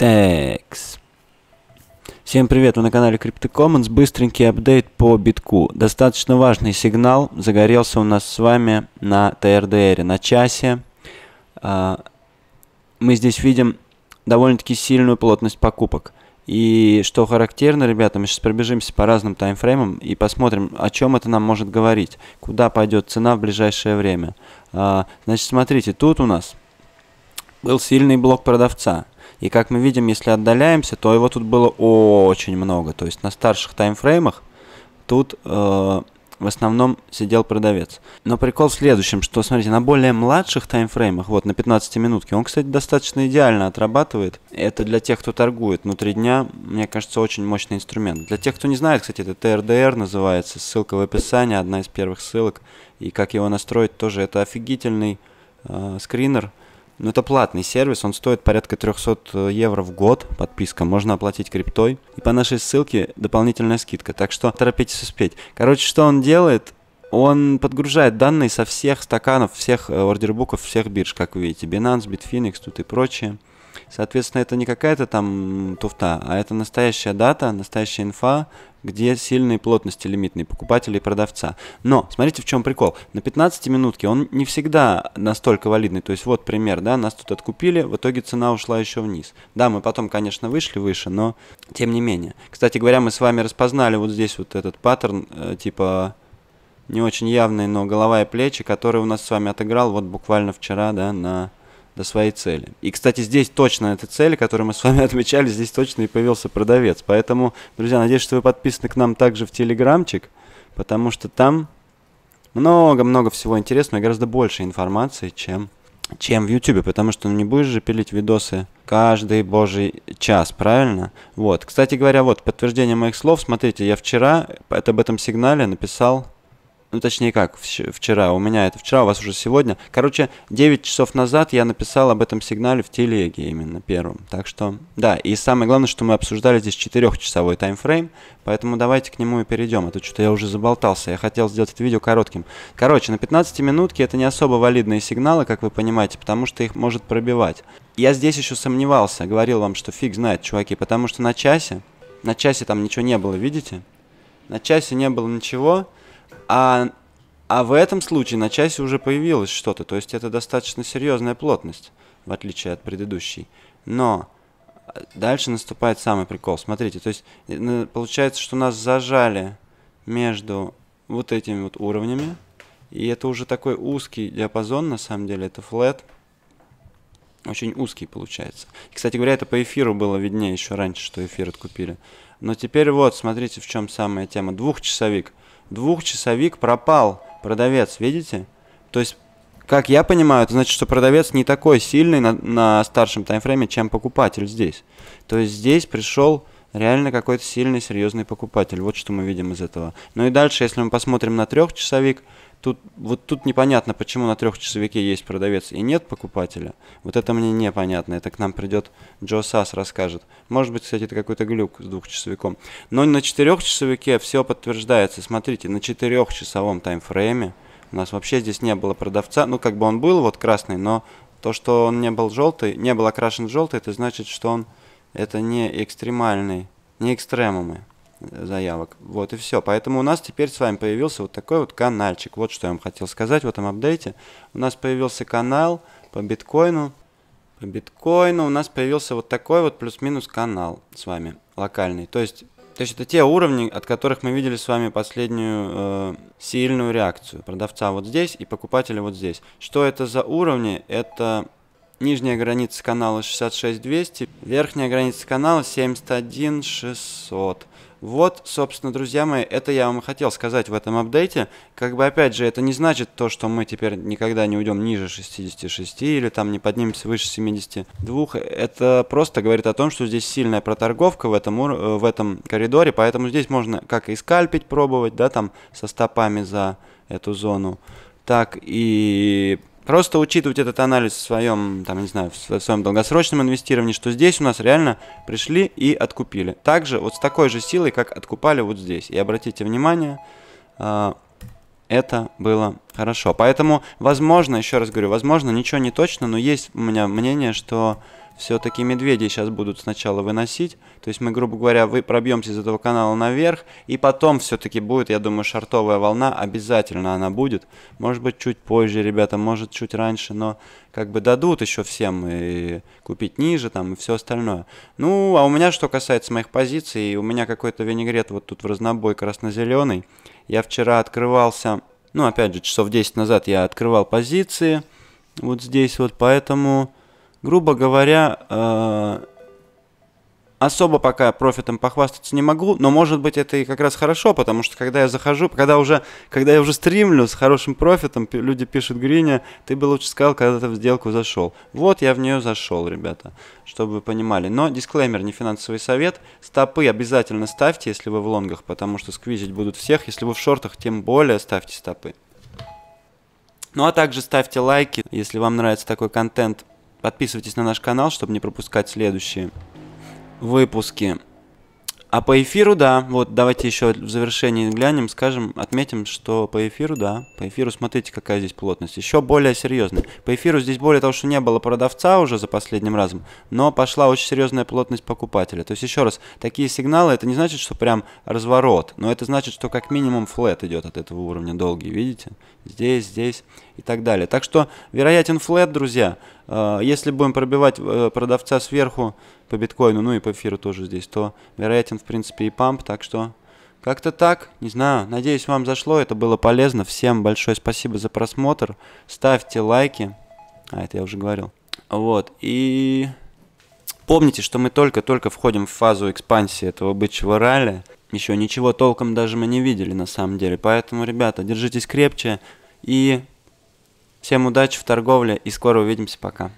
Текс. Всем привет, вы на канале CryptoCommons. Быстренький апдейт по битку. Достаточно важный сигнал загорелся у нас с вами на ТРДР на часе. А, мы здесь видим довольно-таки сильную плотность покупок. И что характерно, ребята, мы сейчас пробежимся по разным таймфреймам и посмотрим, о чем это нам может говорить, куда пойдет цена в ближайшее время. А, значит, смотрите, тут у нас был сильный блок продавца. И как мы видим, если отдаляемся, то его тут было очень много. То есть на старших таймфреймах тут э, в основном сидел продавец. Но прикол в следующем, что, смотрите, на более младших таймфреймах, вот на 15 минутке, он, кстати, достаточно идеально отрабатывает. Это для тех, кто торгует внутри дня, мне кажется, очень мощный инструмент. Для тех, кто не знает, кстати, это TRDR называется, ссылка в описании, одна из первых ссылок. И как его настроить, тоже это офигительный э, скринер – но ну, это платный сервис, он стоит порядка 300 э, евро в год, подписка, можно оплатить криптой. И по нашей ссылке дополнительная скидка, так что торопитесь успеть. Короче, что он делает? Он подгружает данные со всех стаканов, всех э, ордербуков, всех бирж, как вы видите. Binance, Bitfinex, тут и прочее. Соответственно, это не какая-то там туфта, а это настоящая дата, настоящая инфа, где сильные плотности лимитные покупателя и продавца. Но смотрите, в чем прикол. На 15 минутке он не всегда настолько валидный. То есть вот пример, да, нас тут откупили, в итоге цена ушла еще вниз. Да, мы потом, конечно, вышли выше, но тем не менее. Кстати говоря, мы с вами распознали вот здесь вот этот паттерн, э, типа не очень явный, но голова и плечи, который у нас с вами отыграл вот буквально вчера, да, на до своей цели. И, кстати, здесь точно эта цель, которую мы с вами отмечали, здесь точно и появился продавец. Поэтому, друзья, надеюсь, что вы подписаны к нам также в Телеграмчик, потому что там много-много всего интересного и гораздо больше информации, чем чем в ютубе, потому что ну, не будешь же пилить видосы каждый божий час, правильно? Вот, кстати говоря, вот, подтверждение моих слов, смотрите, я вчера об этом сигнале написал ну точнее как, вчера, у меня это вчера, у вас уже сегодня. Короче, 9 часов назад я написал об этом сигнале в телеге именно первым. Так что, да, и самое главное, что мы обсуждали здесь 4-часовой таймфрейм, поэтому давайте к нему и перейдем, а то что-то я уже заболтался, я хотел сделать это видео коротким. Короче, на 15 минутке это не особо валидные сигналы, как вы понимаете, потому что их может пробивать. Я здесь еще сомневался, говорил вам, что фиг знает, чуваки, потому что на часе, на часе там ничего не было, видите? На часе не было ничего, а, а в этом случае на часе уже появилось что-то, то есть это достаточно серьезная плотность, в отличие от предыдущей. Но а, дальше наступает самый прикол. Смотрите, то есть э, получается, что нас зажали между вот этими вот уровнями, и это уже такой узкий диапазон, на самом деле, это флет. Очень узкий получается. И, кстати говоря, это по эфиру было виднее еще раньше, что эфир откупили. Но теперь вот, смотрите, в чем самая тема. Двухчасовик. Двухчасовик пропал. Продавец, видите? То есть, как я понимаю, это значит, что продавец не такой сильный на, на старшем таймфрейме, чем покупатель здесь. То есть здесь пришел реально какой-то сильный, серьезный покупатель. Вот что мы видим из этого. Ну и дальше, если мы посмотрим на трехчасовик, тут, вот тут непонятно, почему на трехчасовике есть продавец и нет покупателя. Вот это мне непонятно. Это к нам придет Джо Сас, расскажет. Может быть, кстати, это какой-то глюк с двухчасовиком. Но на четырехчасовике все подтверждается. Смотрите, на четырехчасовом таймфрейме у нас вообще здесь не было продавца. Ну, как бы он был вот красный, но то, что он не был желтый, не был окрашен желтый, это значит, что он это не экстремальный, не экстремумы заявок. Вот и все. Поэтому у нас теперь с вами появился вот такой вот каналчик. Вот что я вам хотел сказать в этом апдейте. У нас появился канал по биткоину. По биткоину у нас появился вот такой вот плюс-минус канал с вами локальный. То есть то есть это те уровни, от которых мы видели с вами последнюю э, сильную реакцию продавца вот здесь и покупателя вот здесь. Что это за уровни? Это Нижняя граница канала 66200, верхняя граница канала 71600. Вот, собственно, друзья мои, это я вам и хотел сказать в этом апдейте. Как бы, опять же, это не значит то, что мы теперь никогда не уйдем ниже 66 или там не поднимемся выше 72. Это просто говорит о том, что здесь сильная проторговка в этом, э, в этом коридоре, поэтому здесь можно как и скальпить пробовать, да, там со стопами за эту зону, так и просто учитывать этот анализ в своем, там, не знаю, в своем долгосрочном инвестировании, что здесь у нас реально пришли и откупили. Также вот с такой же силой, как откупали вот здесь. И обратите внимание, а, это было хорошо. Поэтому, возможно, еще раз говорю, возможно, ничего не точно, но есть у меня мнение, что все-таки медведи сейчас будут сначала выносить. То есть мы, грубо говоря, вы пробьемся из этого канала наверх, и потом все-таки будет, я думаю, шартовая волна, обязательно она будет. Может быть, чуть позже, ребята, может, чуть раньше, но как бы дадут еще всем и купить ниже там и все остальное. Ну, а у меня, что касается моих позиций, у меня какой-то винегрет вот тут в разнобой красно-зеленый. Я вчера открывался, ну, опять же, часов 10 назад я открывал позиции вот здесь вот, поэтому, грубо говоря, э, особо пока профитом похвастаться не могу, но может быть это и как раз хорошо, потому что когда я захожу, когда уже, когда я уже стримлю с хорошим профитом, люди пишут Гриня, ты бы лучше сказал, когда ты в сделку зашел. Вот я в нее зашел, ребята, чтобы вы понимали. Но дисклеймер, не финансовый совет. Стопы обязательно ставьте, если вы в лонгах, потому что сквизить будут всех. Если вы в шортах, тем более ставьте стопы. Ну а также ставьте лайки, если вам нравится такой контент. Подписывайтесь на наш канал, чтобы не пропускать следующие выпуске. А по эфиру, да, вот давайте еще в завершении глянем, скажем, отметим, что по эфиру, да, по эфиру смотрите, какая здесь плотность, еще более серьезная. По эфиру здесь более того, что не было продавца уже за последним разом, но пошла очень серьезная плотность покупателя. То есть еще раз, такие сигналы, это не значит, что прям разворот, но это значит, что как минимум флет идет от этого уровня долгий, видите? Здесь, здесь и так далее. Так что вероятен флет, друзья, Э, если будем пробивать э, продавца сверху по биткоину, ну и по эфиру тоже здесь, то вероятен, в принципе, и памп. Так что как-то так. Не знаю. Надеюсь, вам зашло. Это было полезно. Всем большое спасибо за просмотр. Ставьте лайки. А, это я уже говорил. Вот. И помните, что мы только-только входим в фазу экспансии этого бычьего ралли. Еще ничего толком даже мы не видели на самом деле. Поэтому, ребята, держитесь крепче и Всем удачи в торговле и скоро увидимся, пока.